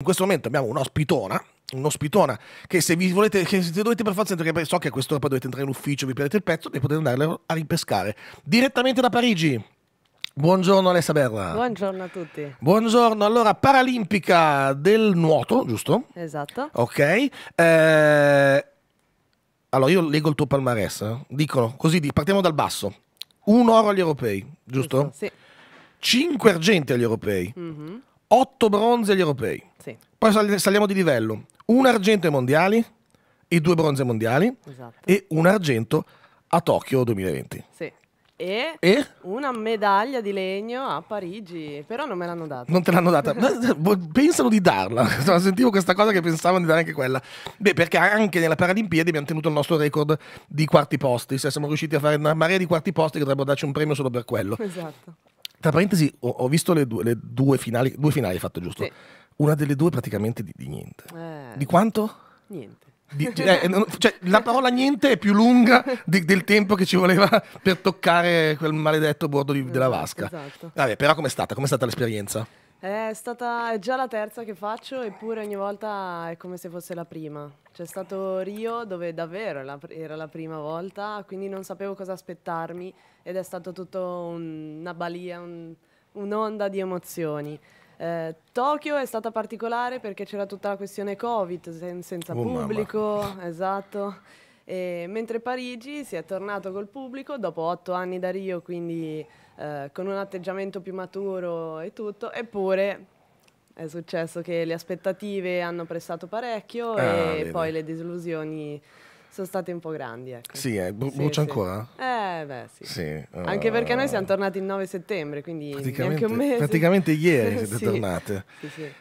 In questo momento abbiamo un'ospitona, un'ospitona che se vi volete, che se dovete per forza entrare, so che a quest'ora poi dovete entrare in ufficio, vi perdete il pezzo e potete andare a ripescare direttamente da Parigi. Buongiorno Alessa Berra. Buongiorno a tutti. Buongiorno, allora paralimpica del nuoto, giusto? Esatto. Ok. Eh, allora io leggo il tuo palmarès, eh. dicono così, partiamo dal basso. Un oro agli europei, giusto? giusto sì. 5 argenti agli europei, mm -hmm. 8 bronzi agli europei. Sì. Poi saliamo di livello. Un argento ai mondiali, e due bronzi ai mondiali esatto. e un argento a Tokyo 2020. Sì. E, e, una medaglia di legno a Parigi, però non me l'hanno data. Non te l'hanno data, boh, pensano di darla. Cioè, sentivo questa cosa che pensavano di dare anche quella. Beh, perché anche nella Paralimpiadi abbiamo tenuto il nostro record di quarti posti, Se siamo riusciti a fare una marea di quarti posti che dovrebbero darci un premio solo per quello. Esatto. Tra parentesi, ho, ho visto le due, le due, finali, due finali hai fatto giusto? Sì. Una delle due praticamente di, di niente. Eh. Di quanto? Niente. Di, eh, cioè, la parola niente è più lunga di, del tempo che ci voleva per toccare quel maledetto bordo di, della vasca. Esatto. Vabbè, però com'è stata? Com'è stata l'esperienza? È stata già la terza che faccio, eppure ogni volta è come se fosse la prima. C'è stato Rio dove davvero era la prima volta, quindi non sapevo cosa aspettarmi ed è stato tutto un, una balia, un, un'onda di emozioni. Eh, Tokyo è stata particolare perché c'era tutta la questione Covid, sen- senza oh, pubblico, mamma. esatto. E mentre Parigi si è tornato col pubblico dopo otto anni da Rio, quindi eh, con un atteggiamento più maturo e tutto, eppure è successo che le aspettative hanno prestato parecchio ah, e vede. poi le disillusioni sono state un po' grandi. Ecco. Sì, eh, bu- sì, buccia sì. ancora? Eh, beh, sì. sì uh, Anche perché noi siamo eh. tornati il 9 settembre, quindi neanche un mese. Praticamente ieri siete tornate. Sì, sì.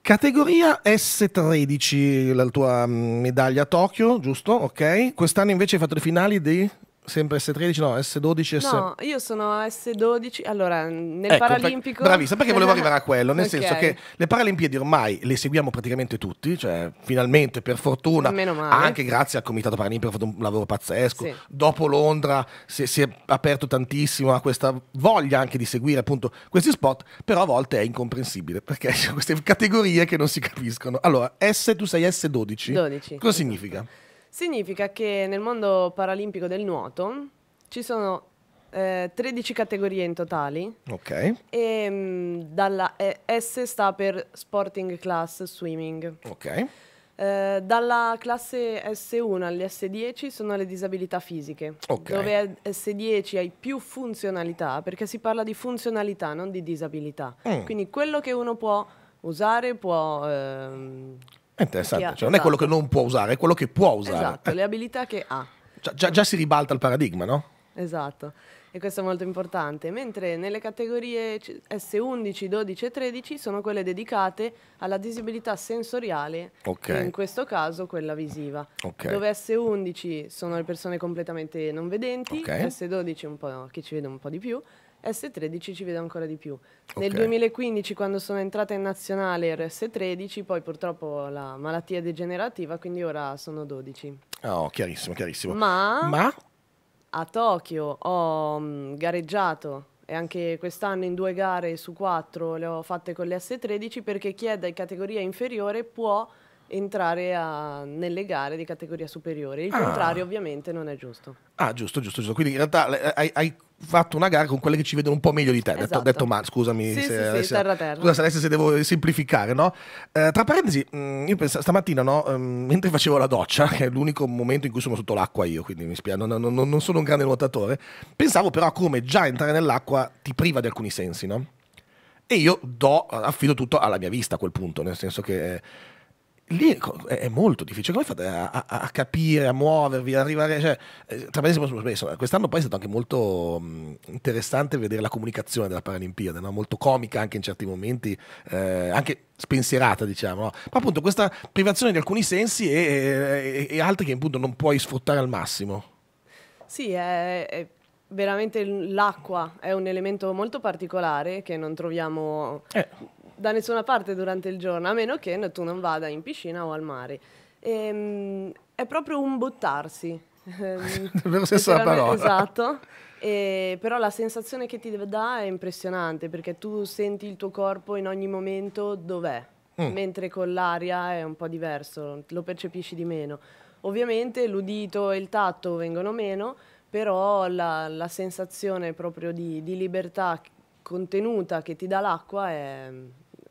Categoria S13, la tua mm, medaglia a Tokyo, giusto? Ok. Quest'anno invece hai fatto le finali di sempre S13, no, S12 S... No, io sono S12, allora nel ecco, Paralimpico... Bravissima, perché volevo arrivare a quello, nel okay. senso che le Paralimpiadi ormai le seguiamo praticamente tutti, cioè finalmente per fortuna, anche grazie al Comitato Paralimpico ha fatto un lavoro pazzesco, sì. dopo Londra si, si, è aperto tantissimo a questa voglia anche di seguire appunto questi spot, però a volte è incomprensibile perché ci sono queste categorie che non si capiscono. Allora, S, tu sei S12? 12. Cosa significa? Significa che nel mondo paralimpico del nuoto ci sono eh, 13 categorie in totale. Ok. E ehm, mh, dalla eh, S sta per Sporting Class Swimming. Ok. Eh, dalla classe S1 alle S10 sono le disabilità fisiche, okay. dove S10 hai più funzionalità, perché si parla di funzionalità, non di disabilità. Mm. Quindi quello che uno può usare, può ehm, è interessante, cioè, non è quello che esatto. non può usare, è quello che può usare. Esatto, le abilità che ha. Già, già, già si ribalta il paradigma, no? Esatto, e questo è molto importante. Mentre nelle categorie S11, 12 e 13 sono quelle dedicate alla disabilità sensoriale, okay. in questo caso quella visiva, okay. dove S11 sono le persone completamente non vedenti, okay. S12 un po' chi ci vede un po' di più S13 ci vede ancora di più. Okay. Nel 2015 quando sono entrata in nazionale ero S13, poi purtroppo la malattia degenerativa, quindi ora sono 12. Oh, chiarissimo, chiarissimo. Ma, Ma? a Tokyo ho mh, mm, gareggiato e anche quest'anno in due gare su quattro le ho fatte con le S13 perché chi è da categoria inferiore può entrare a, nelle gare di categoria superiore. Il ah. contrario ovviamente non è giusto. Ah, giusto, giusto, giusto. Quindi in realtà hai, hai fatto una gara con quelle che ci vedono un po' meglio di te. Esatto. Detto, detto ma scusami sì, se, sì, adesso, sì, terra, terra. Scusa, adesso se devo semplificare, no? Eh, tra parentesi, mm, io pensavo, stamattina, no, ehm, mentre facevo la doccia, che è l'unico momento in cui sono sotto l'acqua io, quindi mi spiace, non, non, non sono un grande nuotatore, pensavo però a come già entrare nell'acqua ti priva di alcuni sensi, no? E io do, affido tutto alla mia vista a quel punto, nel senso che lì è molto difficile. Come fate a, a, a capire, a muovervi, ad arrivare? Cioè, eh, tra me su spesso. Eh, quest'anno poi è stato anche molto mm, interessante vedere la comunicazione della Paralimpiade, no? molto comica anche in certi momenti, eh, anche spensierata, diciamo. No? Ma appunto questa privazione di alcuni sensi e, e, e altri che appunto non puoi sfruttare al massimo. Sì, è, è veramente l'acqua è un elemento molto particolare che non troviamo. Eh da nessuna parte durante il giorno, a meno che tu non vada in piscina o al mare. E, ehm, è proprio un buttarsi. Nel senso della parola. Esatto. E, però la sensazione che ti dà è impressionante perché tu senti il tuo corpo in ogni momento dov'è, mm. mentre con l'aria è un po' diverso, lo percepisci di meno. Ovviamente l'udito e il tatto vengono meno, però la, la sensazione proprio di, di libertà contenuta che ti dà l'acqua è,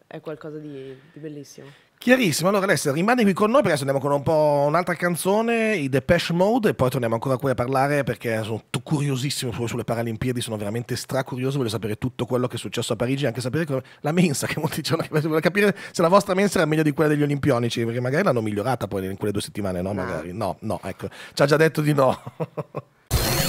è qualcosa di, di bellissimo. Chiarissimo, allora adesso rimani qui con noi perché andiamo con un po' un'altra canzone, i Depeche Mode e poi torniamo ancora qui a parlare perché sono curiosissimo sulle Paralimpiadi, sono veramente stracurioso, voglio sapere tutto quello che è successo a Parigi anche sapere come... la mensa che molti dicevano, voglio capire se la vostra mensa era meglio di quella degli olimpionici perché magari l'hanno migliorata poi in quelle due settimane, no? Magari, no, no, ecco, ci ha già detto di no.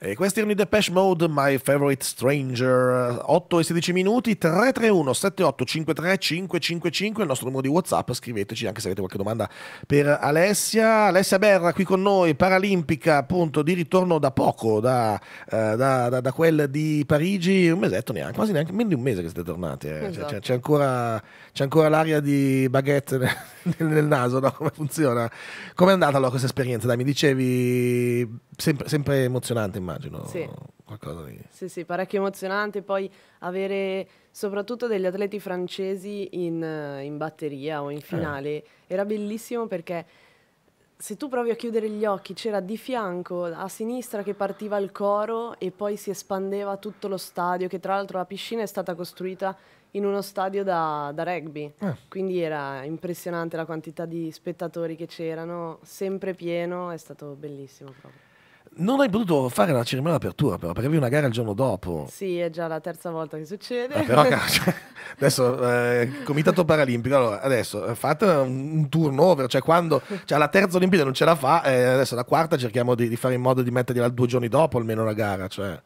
E questi erano i Depeche Mode, My Favorite Stranger, 8 e 16 minuti, 331 78 53 555, il nostro numero di Whatsapp, scriveteci anche se avete qualche domanda per Alessia. Alessia Berra qui con noi, paralimpica appunto di ritorno da poco, da, eh, da, da, da quel di Parigi, un mesetto neanche, quasi neanche, meno di un mese che siete tornati, eh. Cioè, esatto. c'è, c'è ancora c'è ancora l'aria di baguette nel, nel naso, no? Come funziona? Come è andata allora questa esperienza? Dai, mi dicevi sempre, sempre emozionante, immagino. Sì. Qualcosa di... Sì, sì, parecchio emozionante. Poi avere soprattutto degli atleti francesi in, in batteria o in eh. finale eh. era bellissimo perché se tu provi a chiudere gli occhi, c'era di fianco a sinistra che partiva il coro e poi si espandeva tutto lo stadio, che tra l'altro la piscina è stata costruita in uno stadio da, da rugby. Eh. Quindi era impressionante la quantità di spettatori che c'erano, sempre pieno, è stato bellissimo proprio. Non hai potuto fare la cerimonia d'apertura, però, perché avevi una gara il giorno dopo. Sì, è già la terza volta che succede. Eh, però, cioè, adesso, eh, Comitato Paralimpico, allora, adesso eh, fate un, un turnover, cioè quando cioè, la terza Olimpiade non ce la fa, eh, adesso la quarta cerchiamo di, di fare in modo di mettergliela due giorni dopo almeno la gara. Cioè.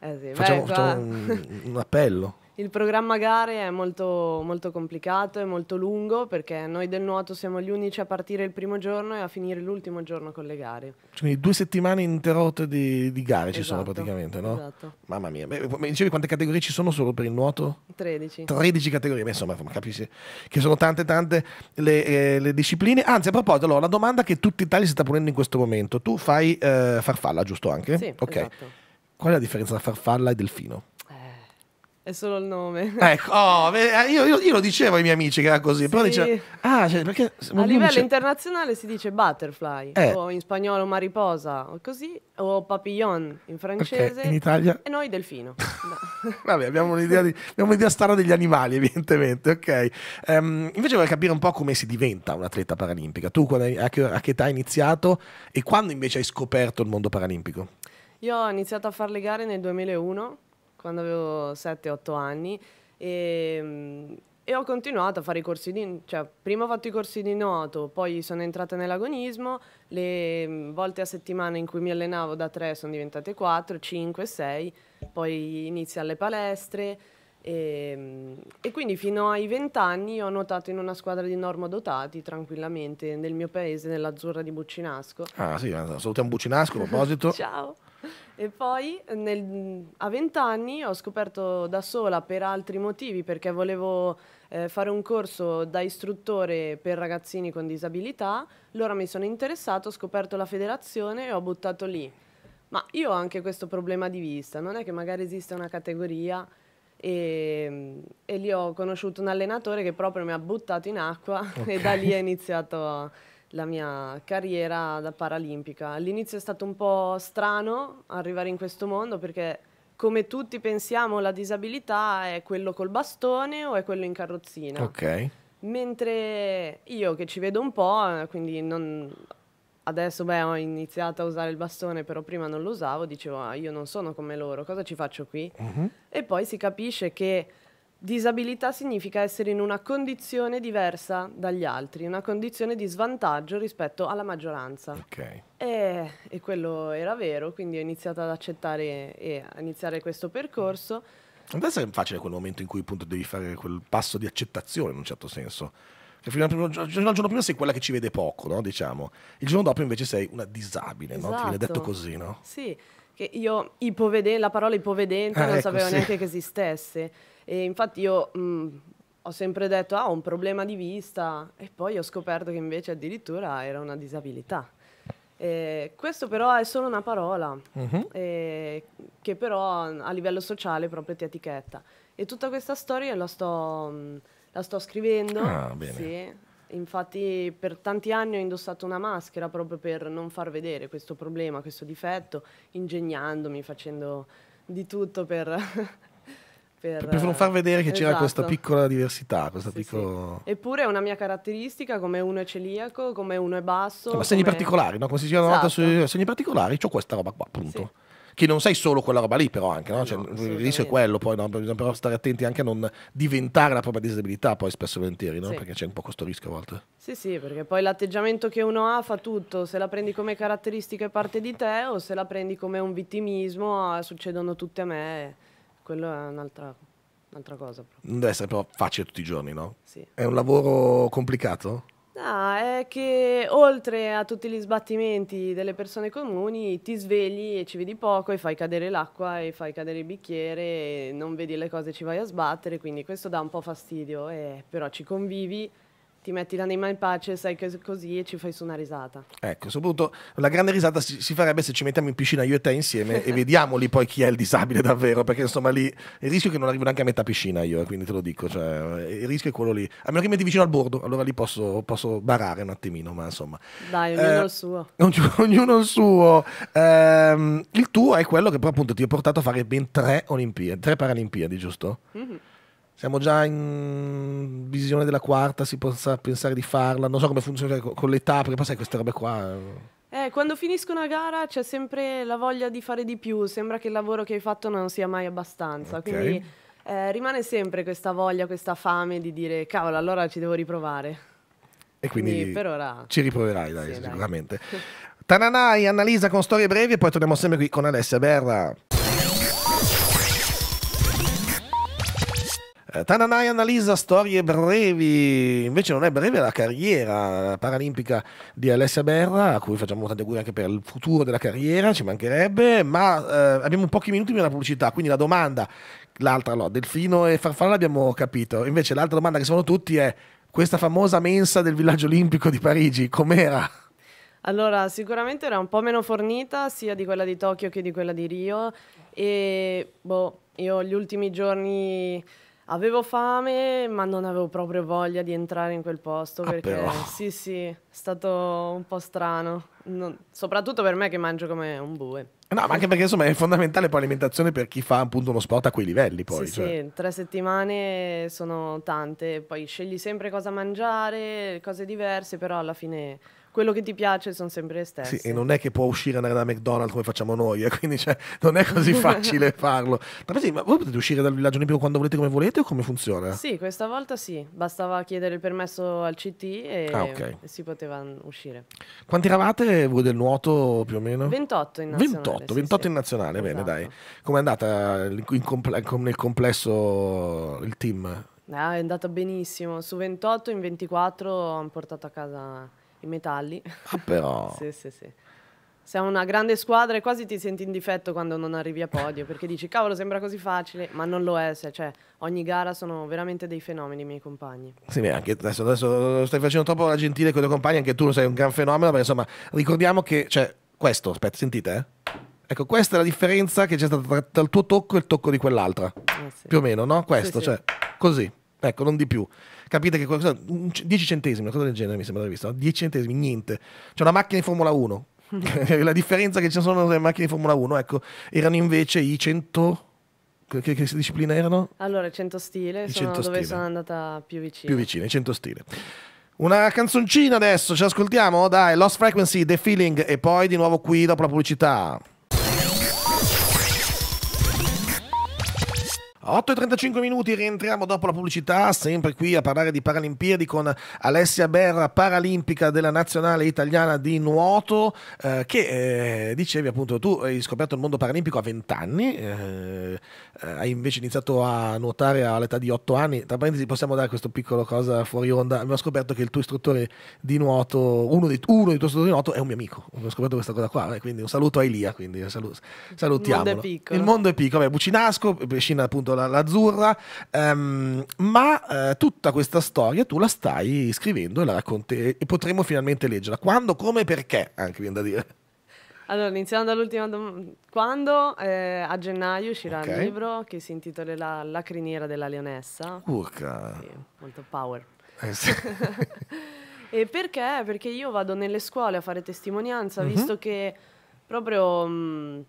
Eh sì, facciamo, beh, facciamo un, un appello. Il programma gare è molto, molto complicato e molto lungo perché noi del nuoto siamo gli unici a partire il primo giorno e a finire l'ultimo giorno con le gare. Cioè, quindi due settimane interrotte di, di gare esatto, ci sono esatto, praticamente, no? Esatto. Mamma mia, Beh, mi dicevi quante categorie ci sono solo per il nuoto? 13. 13 categorie, Beh, insomma, capisci che sono tante tante le, eh, le discipline. Anzi, a proposito, allora, la domanda che tutta Italia si sta ponendo in questo momento, tu fai eh, farfalla, giusto anche? Sì, Ok. Esatto. Qual è la differenza tra farfalla e delfino? È solo il nome. Ecco, oh, eh, io, io, io, lo dicevo ai miei amici che era così, sì. però dicevo, ah, cioè, perché... A livello dice... internazionale si dice butterfly, eh. o in spagnolo mariposa, o così, o papillon in francese. Okay. In Italia? E noi delfino. Vabbè, abbiamo un'idea, di, abbiamo un'idea strana degli animali, evidentemente, ok. Um, invece vorrei capire un po' come si diventa un atleta paralimpica. Tu hai, a, che, a che età hai iniziato e quando invece hai scoperto il mondo paralimpico? Io ho iniziato a fare le gare nel 2001 quando avevo 7-8 anni e, ehm, e, ho continuato a fare i corsi di... Cioè, prima ho fatto i corsi di nuoto, poi sono entrata nell'agonismo, le mm, volte a settimana in cui mi allenavo da 3 sono diventate 4, 5, 6, poi inizio alle palestre e, ehm, e quindi fino ai 20 anni ho nuotato in una squadra di Norma Dotati tranquillamente nel mio paese, nell'Azzurra di Buccinasco. Ah sì, salutiamo Buccinasco a proposito. Ciao! E poi nel, a vent'anni ho scoperto da sola per altri motivi, perché volevo eh, fare un corso da istruttore per ragazzini con disabilità, allora mi sono interessato, ho scoperto la federazione e ho buttato lì. Ma io ho anche questo problema di vista, non è che magari esista una categoria e, e lì ho conosciuto un allenatore che proprio mi ha buttato in acqua okay. e da lì è iniziato... A, la mia carriera da paralimpica. All'inizio è stato un po' strano arrivare in questo mondo perché come tutti pensiamo la disabilità è quello col bastone o è quello in carrozzina. Ok. Mentre io che ci vedo un po', eh, quindi non... adesso beh, ho iniziato a usare il bastone, però prima non lo usavo, dicevo ah, io non sono come loro, cosa ci faccio qui? Uh-huh. E poi si capisce che Disabilità significa essere in una condizione diversa dagli altri, una condizione di svantaggio rispetto alla maggioranza. Okay. E, e, quello era vero, quindi ho iniziato ad accettare e a iniziare questo percorso. Non deve essere facile quel momento in cui appunto devi fare quel passo di accettazione in un certo senso. Che fino al, primo, al giorno prima sei quella che ci vede poco, no? diciamo. Il giorno dopo invece sei una disabile, esatto. no? Ti viene detto esatto. così, no? Sì, che io ipovedente, la parola ipovedente ah, non ecco, sapevo sì. neanche che esistesse. E infatti io mh, mm, ho sempre detto, ah, ho un problema di vista e poi ho scoperto che invece addirittura era una disabilità. Eh, questo però è solo una parola uh-huh. eh, che però a livello sociale proprio ti etichetta. E tutta questa storia la sto, mm, la sto scrivendo. Ah, sì. Infatti per tanti anni ho indossato una maschera proprio per non far vedere questo problema, questo difetto, ingegnandomi, facendo di tutto per Per, per non far vedere che esatto. c'era questa esatto. piccola diversità. Questa sì, piccola... Sì. Eppure è una mia caratteristica, come uno è celiaco, come uno è basso. Ma segni particolari, no? come si una esatto. su segni particolari, ho questa roba qua, appunto. Sì che non sei solo quella roba lì, però anche, no? Cioè, no, il rischio è quello, poi no? bisogna però stare attenti anche a non diventare la propria disabilità, poi spesso e volentieri, no? Sì. Perché c'è un po' questo rischio a volte. Sì, sì, perché poi l'atteggiamento che uno ha fa tutto, se la prendi come caratteristica è parte di te o se la prendi come un vittimismo, ah, succedono tutte a me quello è un'altra, un'altra cosa. Proprio. Non deve essere però facile tutti i giorni, no? Sì. È un lavoro complicato? No, è che oltre a tutti gli sbattimenti delle persone comuni, ti svegli e ci vedi poco e fai cadere l'acqua e fai cadere il bicchiere e non vedi le cose e ci vai a sbattere, quindi questo dà un po' fastidio, eh, però ci convivi ti metti l'anima in pace, sai che così e ci fai su una risata. Ecco, soprattutto la grande risata si, si farebbe se ci mettiamo in piscina io e te insieme e vediamo lì poi chi è il disabile davvero, perché insomma lì il rischio è che non arrivo neanche a metà piscina io, eh, quindi te lo dico, cioè, il rischio è quello lì. A meno che metti vicino al bordo, allora lì posso, posso barare un attimino, ma insomma. Dai, ognuno eh, il suo. Ognuno il suo. Eh, il tuo è quello che però appunto ti ha portato a fare ben tre Olimpiadi, tre Paralimpiadi, giusto? Mm-hmm siamo già in visione della quarta, si possa pensare di farla, non so come funziona con l'età, perché poi sai queste robe qua... Eh, eh quando finisco una gara c'è sempre la voglia di fare di più, sembra che il lavoro che hai fatto non sia mai abbastanza, okay. quindi eh, rimane sempre questa voglia, questa fame di dire cavolo allora ci devo riprovare. E quindi, quindi per ora... ci riproverai dai, sì, sicuramente. Dai. Tananai, Annalisa con storie brevi e poi torniamo sempre qui con Alessia Berra. Tananai analizza storie brevi, invece non è breve la carriera paralimpica di Alessia Berra, a cui facciamo tanti auguri anche per il futuro della carriera, ci mancherebbe, ma eh, abbiamo pochi minuti per la pubblicità, quindi la domanda, l'altra no, Delfino e Farfalla l'abbiamo capito, invece l'altra domanda che sono tutti è questa famosa mensa del villaggio olimpico di Parigi, com'era? Allora, sicuramente era un po' meno fornita sia di quella di Tokyo che di quella di Rio e boh, io gli ultimi giorni Avevo fame, ma non avevo proprio voglia di entrare in quel posto ah, perché però. sì, sì, è stato un po' strano, non, soprattutto per me che mangio come un bue. No, ma anche perché insomma è fondamentale poi l'alimentazione per chi fa appunto uno sport a quei livelli poi. Sì, cioè. sì, tre settimane sono tante, poi scegli sempre cosa mangiare, cose diverse, però alla fine quello che ti piace sono sempre le stesse. Sì, e non è che può uscire e andare da McDonald's come facciamo noi, eh, quindi cioè, non è così facile farlo. Però sì, ma voi potete uscire dal villaggio olimpico quando volete, come volete o come funziona? Sì, questa volta sì, bastava chiedere il permesso al CT e, ah, okay. si poteva uscire. Quanti eravate voi del nuoto più o meno? 28 in nazionale. 28, sì, 28 sì. in nazionale, esatto. dai. Com'è andata comple nel complesso il team? Ah, è andata benissimo, su 28 in 24 hanno portato a casa i metalli. Ah, però. sì, sì, sì. Siamo una grande squadra e quasi ti senti in difetto quando non arrivi a podio perché dici cavolo sembra così facile, ma non lo è, cioè ogni gara sono veramente dei fenomeni i miei compagni. Sì, beh, anche adesso, adesso stai facendo troppo la gentile con i tuoi compagni, anche tu sei un gran fenomeno, ma insomma ricordiamo che cioè, questo, aspetta, sentite, eh? ecco questa è la differenza che c'è stata tra, il tuo tocco e il tocco di quell'altra, eh sì. più o meno, no? Questo, sì, cioè così. Ecco, non di più. Capite che qualcosa, 10 centesimi, una cosa del genere mi sembra di aver visto, 10 centesimi, niente. C'è una macchina in Formula 1. la differenza che ci sono nelle macchine di Formula 1, ecco, erano invece i 100 che, che, discipline erano? Allora, 100 stile, sono 100 dove stile. sono andata più vicina. Più vicina, i 100 stile. Una canzoncina adesso, ci ascoltiamo? Dai, Lost Frequency, The Feeling e poi di nuovo qui dopo la pubblicità. 8 e 35 minuti, rientriamo dopo la pubblicità, sempre qui a parlare di Paralimpiadi con Alessia Berra, paralimpica della nazionale italiana di nuoto, eh, che eh, dicevi appunto tu hai scoperto il mondo paralimpico a 20 anni, eh, eh, hai invece iniziato a nuotare all'età di 8 anni, tra parentesi possiamo dare questo piccolo cosa fuori onda, abbiamo scoperto che il tuo istruttore di nuoto, uno dei, uno dei tuoi istruttori di nuoto è un mio amico, abbiamo scoperto questa cosa qua, eh, quindi un saluto a Elia, quindi salut, salutiamo. Il mondo è piccolo. Il mondo è piccolo, Vabbè, Bucinasco, eh, appunto la, l'azzurra, ehm, ma eh, tutta questa storia tu la stai scrivendo e la racconti e potremo finalmente leggerla. Quando, come, e perché? Anche viene da dire. Allora, iniziando dall'ultima domanda. Quando eh, a gennaio uscirà okay. il libro che si intitolerà La criniera della leonessa. Urca. Sì, molto power. Eh sì. e perché? Perché io vado nelle scuole a fare testimonianza, mm-hmm. visto che proprio... Mh, mm,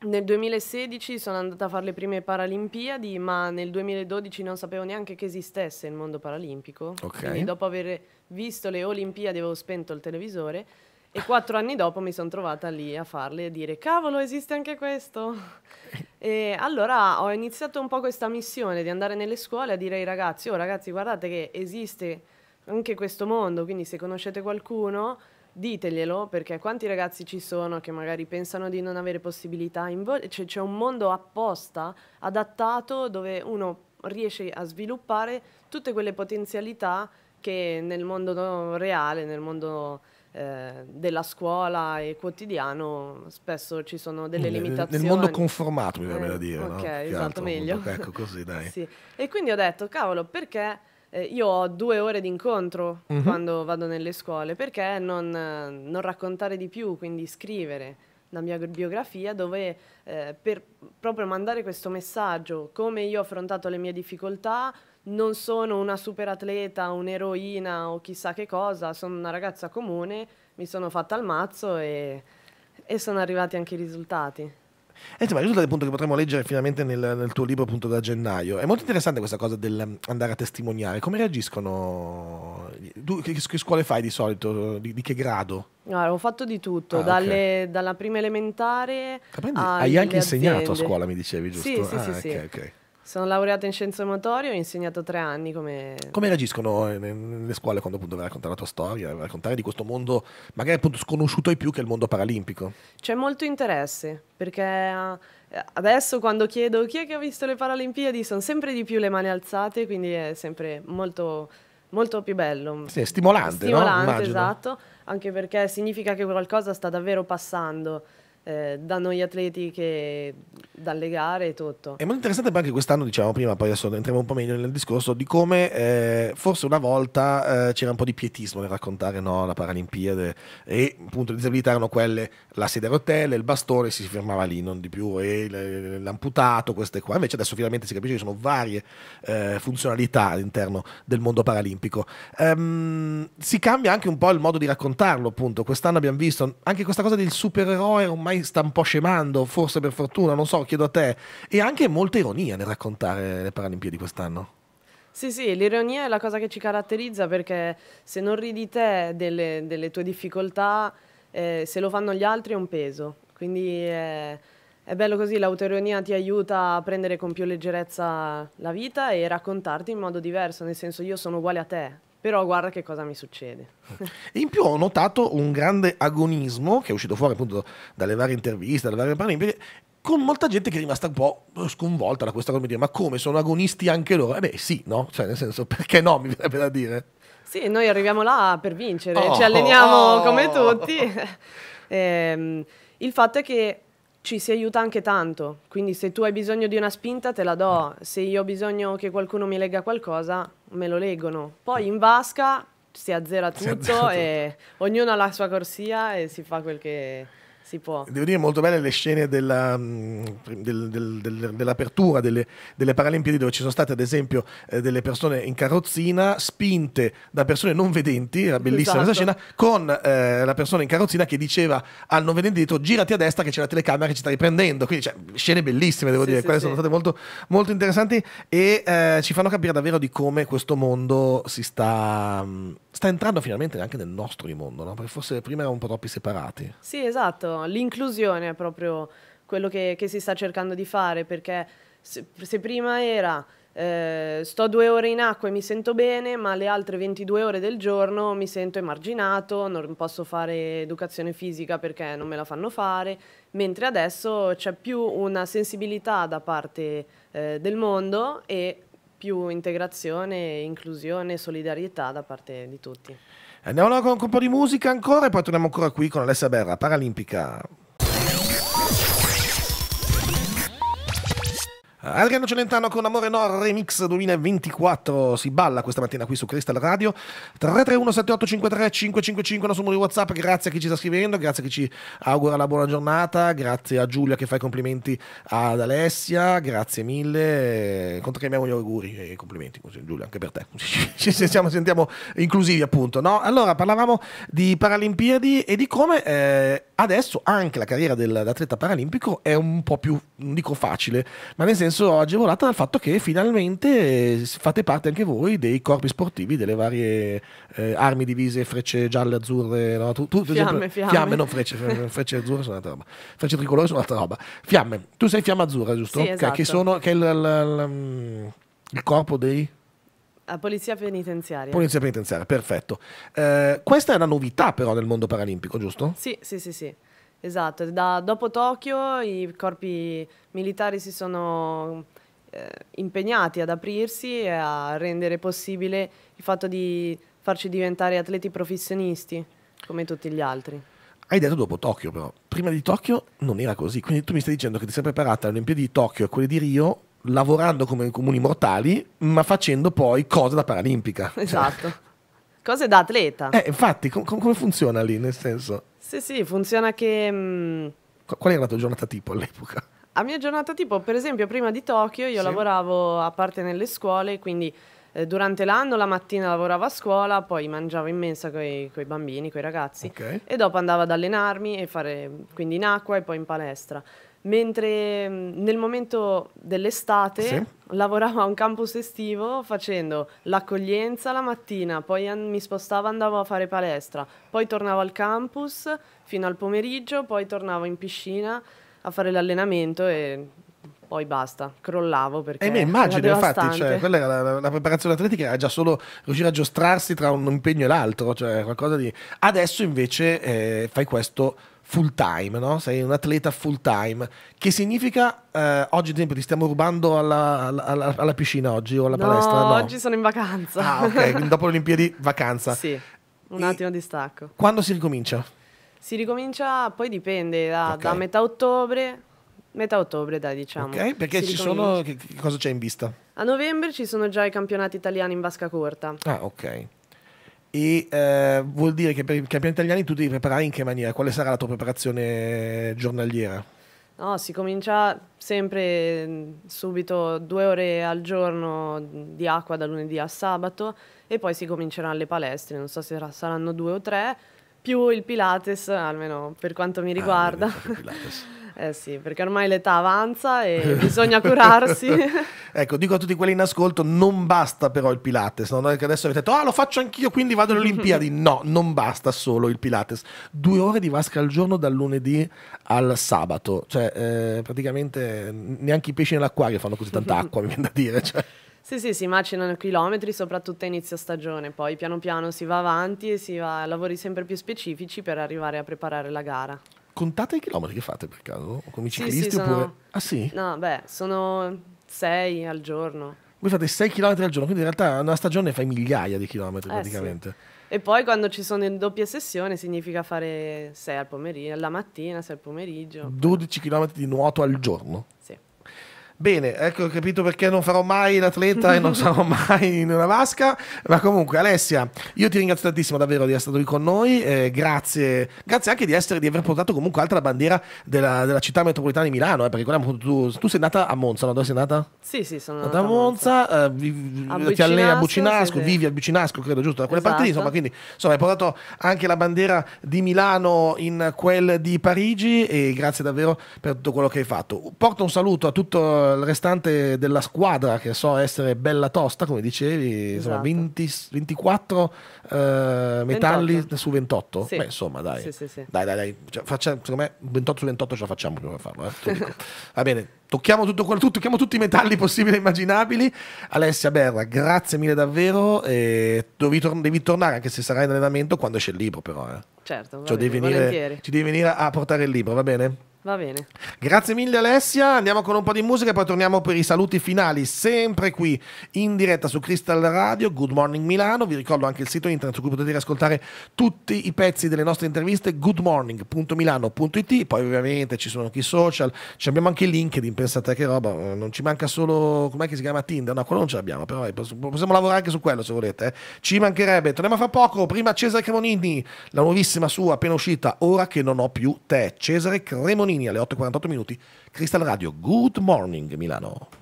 nel 2016 sono andata a fare le prime Paralimpiadi, ma nel 2012 non sapevo neanche che esistesse il mondo paralimpico. Okay. Quindi dopo aver visto le Olimpiadi avevo spento il televisore e quattro anni dopo mi sono trovata lì a farle e dire cavolo esiste anche questo. e allora ho iniziato un po' questa missione di andare nelle scuole a dire ai ragazzi, oh ragazzi guardate che esiste anche questo mondo, quindi se conoscete qualcuno diteglielo perché quanti ragazzi ci sono che magari pensano di non avere possibilità, c'è, cioè c'è un mondo apposta, adattato, dove uno riesce a sviluppare tutte quelle potenzialità che nel mondo reale, nel mondo eh, della scuola e quotidiano spesso ci sono delle limitazioni nel mondo conformato mi eh, da dire ok no? esatto meglio ecco così dai sì. e quindi ho detto cavolo perché eh, io ho due ore di incontro mm -hmm. quando vado nelle scuole, perché non, non, raccontare di più, quindi scrivere la mia biografia dove eh, per proprio mandare questo messaggio, come io ho affrontato le mie difficoltà, non sono una superatleta, un'eroina o chissà che cosa, sono una ragazza comune, mi sono fatta al mazzo e, e sono arrivati anche i risultati. E insomma, risulta appunto che potremmo leggere finalmente nel, nel, tuo libro appunto da gennaio. È molto interessante questa cosa dell'andare ehm, a testimoniare. Come reagiscono? Tu che, che scuole fai di solito? Di, di che grado? Allora, ho fatto di tutto, ah, dalle, okay. dalla prima elementare. Quindi, hai anche insegnato a scuola, mi dicevi, giusto? Sì, sì, ah, sì, okay, sì. Okay. Sono laureata in scienze motorie, ho insegnato tre anni come... Come reagiscono eh, le scuole quando appunto devi raccontare la tua storia, devi raccontare di questo mondo magari appunto sconosciuto ai più che è il mondo paralimpico? C'è molto interesse, perché eh, adesso quando chiedo chi è che ha visto le Paralimpiadi sono sempre di più le mani alzate, quindi è sempre molto, molto più bello. Sì, stimolante, Stimolante, no? esatto, anche perché significa che qualcosa sta davvero passando eh, da noi atleti che dalle gare e tutto. È molto interessante anche quest'anno, diciamo prima, poi adesso entriamo un po' meglio nel discorso, di come eh, forse una volta eh, c'era un po' di pietismo nel raccontare no, la Paralimpiade e appunto le disabilità erano quelle, la sedia a rotelle, il bastone si fermava lì, non di più, e l'amputato, queste qua. Invece adesso finalmente si capisce che ci sono varie eh, funzionalità all'interno del mondo paralimpico. Ehm, si cambia anche un po' il modo di raccontarlo, appunto. Quest'anno abbiamo visto anche questa cosa del supereroe ormai ormai sta un po' scemando, forse per fortuna, non so, chiedo a te, e anche molta ironia nel raccontare le Paralimpiadi quest'anno. Sì, sì, l'ironia è la cosa che ci caratterizza perché se non ridi te delle, delle tue difficoltà, eh, se lo fanno gli altri è un peso. Quindi eh, è bello così, l'autoironia ti aiuta a prendere con più leggerezza la vita e raccontarti in modo diverso, nel senso io sono uguale a te, però guarda che cosa mi succede. in più ho notato un grande agonismo che è uscito fuori appunto dalle varie interviste, dalle varie Paralimpiche, con molta gente che è rimasta un po' sconvolta da questa cosa. Dire, ma come sono agonisti anche loro? Eh beh, sì, no? Cioè, nel senso, perché no? Mi verrebbe da dire. Sì, noi arriviamo là per vincere, oh, ci alleniamo oh. come tutti. ehm, il fatto è che ci si aiuta anche tanto, quindi se tu hai bisogno di una spinta te la do, se io ho bisogno che qualcuno mi legga qualcosa me lo leggono. Poi in vasca si azzera tutto, si azzera tutto. e ognuno ha la sua corsia e si fa quel che si può. Devo dire molto belle le scene della, mm, del, del, del, dell'apertura delle, delle, Paralimpiadi dove ci sono state ad esempio eh, delle persone in carrozzina spinte da persone non vedenti, era bellissima esatto. questa scena, con eh, la persona in carrozzina che diceva al non vedente dietro girati a destra che c'è la telecamera che ci sta riprendendo, quindi cioè, scene bellissime devo sì, dire, sì, quelle sì. sono state molto, molto interessanti e eh, ci fanno capire davvero di come questo mondo si sta, mm, sta entrando finalmente anche nel nostro mondo, no? perché forse prima erano un po' troppi separati. Sì esatto l'inclusione è proprio quello che, che, si sta cercando di fare, perché se, se prima era eh, sto due ore in acqua e mi sento bene, ma le altre 22 ore del giorno mi sento emarginato, non posso fare educazione fisica perché non me la fanno fare, mentre adesso c'è più una sensibilità da parte eh, del mondo e più integrazione, inclusione e solidarietà da parte di tutti. Andiamo allora con un po' di musica ancora e poi torniamo ancora qui con Alessa Berra, Paralimpica. Adriano Celentano con Amore No Remix 2024 si balla questa mattina qui su Crystal Radio 331 7853 555 nostro numero di Whatsapp grazie a chi ci sta scrivendo grazie a chi ci augura la buona giornata grazie a Giulia che fa i complimenti ad Alessia grazie mille controcambiamo gli auguri e i complimenti Giulia anche per te ci sentiamo, sentiamo inclusivi appunto no? allora parlavamo di Paralimpiadi e di come eh, Adesso anche la carriera dell'atleta paralimpico è un po' più, non dico facile, ma nel senso agevolata dal fatto che finalmente eh, fate parte anche voi dei corpi sportivi, delle varie eh, armi divise, frecce gialle, azzurre, no? tu, tu, fiamme, esempio, fiamme. fiamme, non frecce, frecce azzurre sono un'altra roba, frecce tricolore sono un'altra roba. Fiamme, tu sei fiamma azzurra, giusto? Sì, esatto. che, sono, che è il, il, il corpo dei la polizia penitenziaria. Polizia penitenziaria, perfetto. Eh, questa è una novità però nel mondo paralimpico, giusto? Sì, sì, sì, sì. Esatto, da, dopo Tokyo i corpi militari si sono eh, impegnati ad aprirsi e a rendere possibile il fatto di farci diventare atleti professionisti come tutti gli altri. Hai detto dopo Tokyo però, prima di Tokyo non era così, quindi tu mi stai dicendo che ti sei preparata alle Olimpiadi di Tokyo e quelle di Rio lavorando come comuni mortali, ma facendo poi cose da paralimpica. Esatto. cose da atleta. Eh, infatti, com- come funziona lì, nel senso? Sì, sì, funziona che... Mh... Mm, qual era la tua giornata tipo all'epoca? A mia giornata tipo, per esempio, prima di Tokyo io sì. lavoravo a parte nelle scuole, quindi eh, durante l'anno la mattina lavoravo a scuola, poi mangiavo in mensa con i bambini, con i ragazzi okay. e dopo andavo ad allenarmi e fare quindi in acqua e poi in palestra mentre mm, nel momento dell'estate sì. lavoravo a un campus estivo facendo l'accoglienza la mattina, poi an- mi spostavo, andavo a fare palestra, poi tornavo al campus fino al pomeriggio, poi tornavo in piscina a fare l'allenamento e poi basta, crollavo perché... Eh, beh, immagino, infatti, cioè, quella era la, la, preparazione atletica era già solo riuscire a giostrarsi tra un impegno e l'altro, cioè qualcosa di... Adesso invece eh, fai questo full time, no? sei un atleta full time, che significa eh, oggi ad esempio ti stiamo rubando alla, alla, alla piscina oggi o alla no, palestra? No, oggi sono in vacanza. Ah ok, dopo le Olimpiadi vacanza. Sì, un e attimo di stacco. Quando si ricomincia? Si ricomincia, poi dipende, da, okay. da metà ottobre, metà ottobre dai diciamo. Ok, perché si ci ricomincia. sono, che, che cosa c'è in vista? A novembre ci sono già i campionati italiani in vasca corta. Ah ok e eh, vuol dire che per i campioni italiani tu devi preparare in che maniera? Quale sarà la tua preparazione giornaliera? No, si comincia sempre mm, subito due ore al giorno mm, di acqua da lunedì a sabato e poi si cominceranno le palestre, non so se saranno due o tre, più il Pilates, almeno per quanto mi ah, riguarda. Ah, Eh sì, perché ormai l'età avanza e bisogna curarsi. ecco, dico a tutti quelli in ascolto, non basta però il Pilates, Non è che adesso avete detto, ah lo faccio anch'io, quindi vado alle Olimpiadi. no, non basta solo il Pilates. Due ore di vasca al giorno dal lunedì al sabato. Cioè, eh, praticamente neanche i pesci nell'acquario fanno così tanta acqua, mi viene da dire. Cioè. Sì, sì, si macinano chilometri, soprattutto a inizio stagione, poi piano piano si va avanti e si va a lavori sempre più specifici per arrivare a preparare la gara contate i chilometri che fate per caso? Come ciclisti sì, sì, oppure... sono... Ah sì? No, beh, sono sei al giorno. Voi fate sei chilometri al giorno, quindi in realtà una stagione fai migliaia di chilometri eh, praticamente. Sì. E poi quando ci sono in doppia sessione significa fare sei al pomeriggio, alla mattina, sei al pomeriggio. 12 chilometri di nuoto al giorno. Sì. Bene, ecco ho capito perché non farò mai l'atleta e non sarò mai in una vasca, ma comunque Alessia, io ti ringrazio tantissimo davvero di essere stato qui con noi, eh, grazie, grazie anche di, essere, di, aver portato comunque altra bandiera della, della città metropolitana di Milano, eh, perché tu, tu, sei nata a Monza, no? Dove sei nata? Sì, sì, sono nata a Monza, Monza. a eh, ti alleni a Bucinasco, vivi a Bucinasco credo, giusto? Da quelle esatto. parti insomma, quindi insomma, hai portato anche la bandiera di Milano in quel di Parigi e grazie davvero per tutto quello che hai fatto. Porto un saluto a tutto il restante della squadra che so essere bella tosta, come dicevi, esatto. 20, 24 uh, metalli 28. su 28. Sì. Beh, insomma, dai. Sì, sì, dai, dai, dai. Cioè, facciamo, secondo me 28 su 28 ce la facciamo prima di farlo. Eh? Va bene, tocchiamo, tutto, tocchiamo tutti i metalli possibili e immaginabili. Alessia Berra, grazie mille davvero. E devi, tor devi tornare anche se sarai in allenamento quando esce il libro, però. Eh. Certo, cioè, bene, devi venire, ci devi venire a portare il libro, va bene? Va bene. Grazie mille Alessia, andiamo con un po' di musica e poi torniamo per i saluti finali, sempre qui in diretta su Crystal Radio, Good Morning Milano, vi ricordo anche il sito internet su cui potete ascoltare tutti i pezzi delle nostre interviste, goodmorning.milano.it, poi ovviamente ci sono anche i social, ci abbiamo anche LinkedIn, pensate che roba, non ci manca solo, com'è che si chiama Tinder? No, quello non ce l'abbiamo, però eh, possiamo lavorare anche su quello se volete, eh. ci mancherebbe. Torniamo fra poco, prima Cesare Cremonini, la nuovissima sua appena uscita, ora che non ho più te, Cesare Cremonini. Antonini alle 8.48 minuti, Crystal Radio, Good Morning Milano.